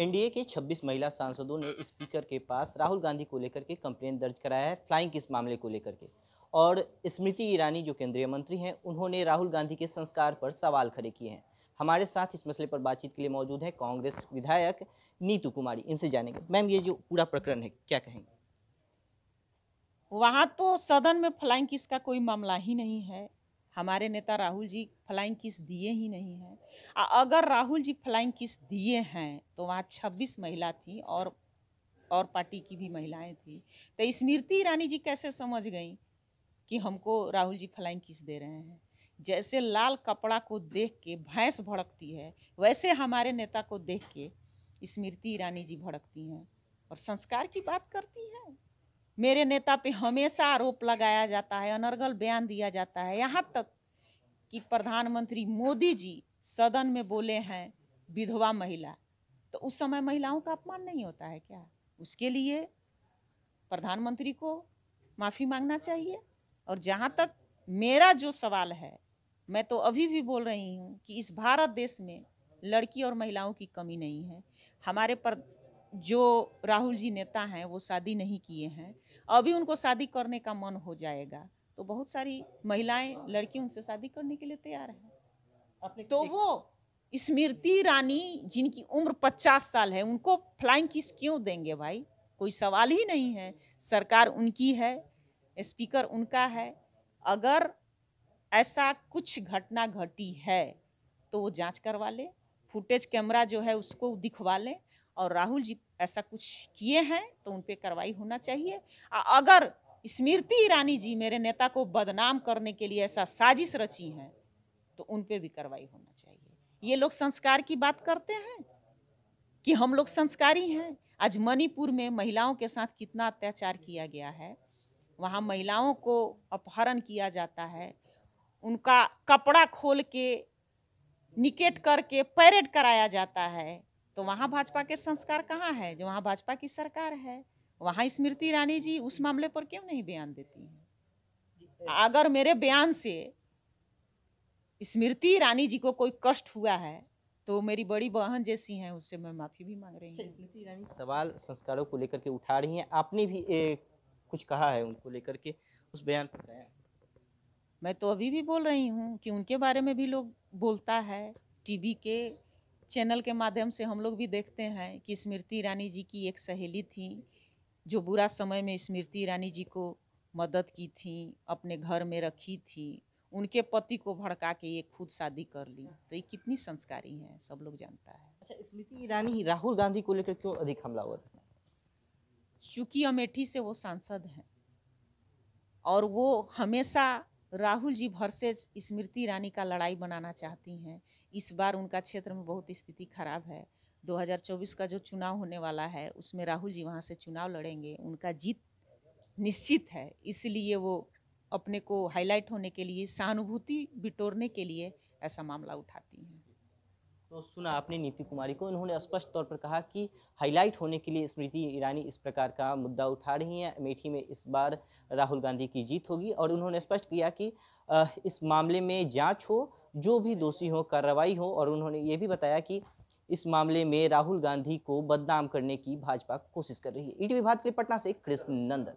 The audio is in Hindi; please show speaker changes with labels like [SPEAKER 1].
[SPEAKER 1] एनडीए के 26 महिला सांसदों ने स्पीकर के पास राहुल गांधी को लेकर के कंप्लेन दर्ज कराया है फ्लाइंग किस मामले को लेकर के और स्मृति ईरानी जो केंद्रीय मंत्री हैं उन्होंने राहुल गांधी के संस्कार पर सवाल खड़े किए हैं हमारे साथ इस मसले पर बातचीत के लिए मौजूद है कांग्रेस विधायक नीतू कुमारी इनसे जानेंगे मैम ये जो पूरा प्रकरण है क्या कहेंगे
[SPEAKER 2] वहाँ तो सदन में फ्लाइंग किस का कोई मामला ही नहीं है हमारे नेता राहुल जी फ्लाइंग किस दिए ही नहीं हैं अगर राहुल जी फ्लाइंग किस दिए हैं तो वहाँ छब्बीस महिला थी और और पार्टी की भी महिलाएं थी तो स्मृति ईरानी जी कैसे समझ गई कि हमको राहुल जी फ्लाइंग किस दे रहे हैं जैसे लाल कपड़ा को देख के भैंस भड़कती है वैसे हमारे नेता को देख के स्मृति ईरानी जी भड़कती हैं और संस्कार की बात करती हैं मेरे नेता पे हमेशा आरोप लगाया जाता है अनर्गल बयान दिया जाता है यहाँ तक कि प्रधानमंत्री मोदी जी सदन में बोले हैं विधवा महिला तो उस समय महिलाओं का अपमान नहीं होता है क्या उसके लिए प्रधानमंत्री को माफ़ी मांगना चाहिए और जहाँ तक मेरा जो सवाल है मैं तो अभी भी बोल रही हूँ कि इस भारत देश में लड़की और महिलाओं की कमी नहीं है हमारे पर जो राहुल जी नेता हैं वो शादी नहीं किए हैं अभी उनको शादी करने का मन हो जाएगा तो बहुत सारी महिलाएं लड़की उनसे शादी करने के लिए तैयार हैं तो वो स्मृति रानी जिनकी उम्र पचास साल है उनको फ्लाइंग किस क्यों देंगे भाई कोई सवाल ही नहीं है सरकार उनकी है स्पीकर उनका है अगर ऐसा कुछ घटना घटी है तो वो जांच करवा ले फुटेज कैमरा जो है उसको दिखवा लें और राहुल जी ऐसा कुछ किए हैं तो उन पर कार्रवाई होना चाहिए अगर स्मृति ईरानी जी मेरे नेता को बदनाम करने के लिए ऐसा साजिश रची हैं तो उन पर भी कार्रवाई होना चाहिए ये लोग संस्कार की बात करते हैं कि हम लोग संस्कारी हैं आज मणिपुर में महिलाओं के साथ कितना अत्याचार किया गया है वहाँ महिलाओं को अपहरण किया जाता है उनका कपड़ा खोल के निकेट करके पैरेड कराया जाता है तो वहाँ भाजपा के संस्कार कहाँ है जो वहाँ भाजपा की सरकार है वहाँ स्मृति ईरानी जी उस मामले पर क्यों नहीं बयान देती हैं अगर मेरे बयान से स्मृति ईरानी जी को कोई कष्ट हुआ है तो मेरी बड़ी बहन जैसी हैं उससे मैं माफ़ी भी मांग रही अच्छा, हूँ स्मृति ईरानी
[SPEAKER 1] सवाल संस्कारों को लेकर के उठा रही हैं आपने भी एक कुछ कहा है उनको लेकर के उस बयान पर मैं तो अभी भी बोल रही हूँ कि उनके
[SPEAKER 2] बारे में भी लोग बोलता है टीवी के चैनल के माध्यम से हम लोग भी देखते हैं कि स्मृति ईरानी जी की एक सहेली थी जो बुरा समय में स्मृति ईरानी जी को मदद की थी अपने घर में रखी थी उनके पति को भड़का के ये खुद शादी कर ली तो ये कितनी संस्कारी हैं सब लोग जानता है अच्छा स्मृति ईरानी ही राहुल
[SPEAKER 1] गांधी को लेकर क्यों अधिक हमलावर है
[SPEAKER 2] चूँकि अमेठी से वो सांसद हैं और वो हमेशा राहुल जी वर्सेज स्मृति ईरानी का लड़ाई बनाना चाहती हैं इस बार उनका क्षेत्र में बहुत स्थिति खराब है 2024 का जो चुनाव होने वाला है उसमें राहुल जी वहाँ से चुनाव लड़ेंगे उनका जीत निश्चित है इसलिए वो अपने को हाईलाइट होने के लिए सहानुभूति बिटोरने के लिए ऐसा मामला उठाती हैं
[SPEAKER 1] तो सुना आपने नीति कुमारी को इन्होंने स्पष्ट तौर पर कहा कि हाईलाइट होने के लिए स्मृति ईरानी इस प्रकार का मुद्दा उठा रही हैं अमेठी में इस बार राहुल गांधी की जीत होगी और उन्होंने स्पष्ट किया कि इस मामले में जांच हो जो भी दोषी हो कार्रवाई हो और उन्होंने ये भी बताया कि इस मामले में राहुल गांधी को बदनाम करने की भाजपा कोशिश कर रही है ईटी विभाग के पटना से कृष्ण नंदन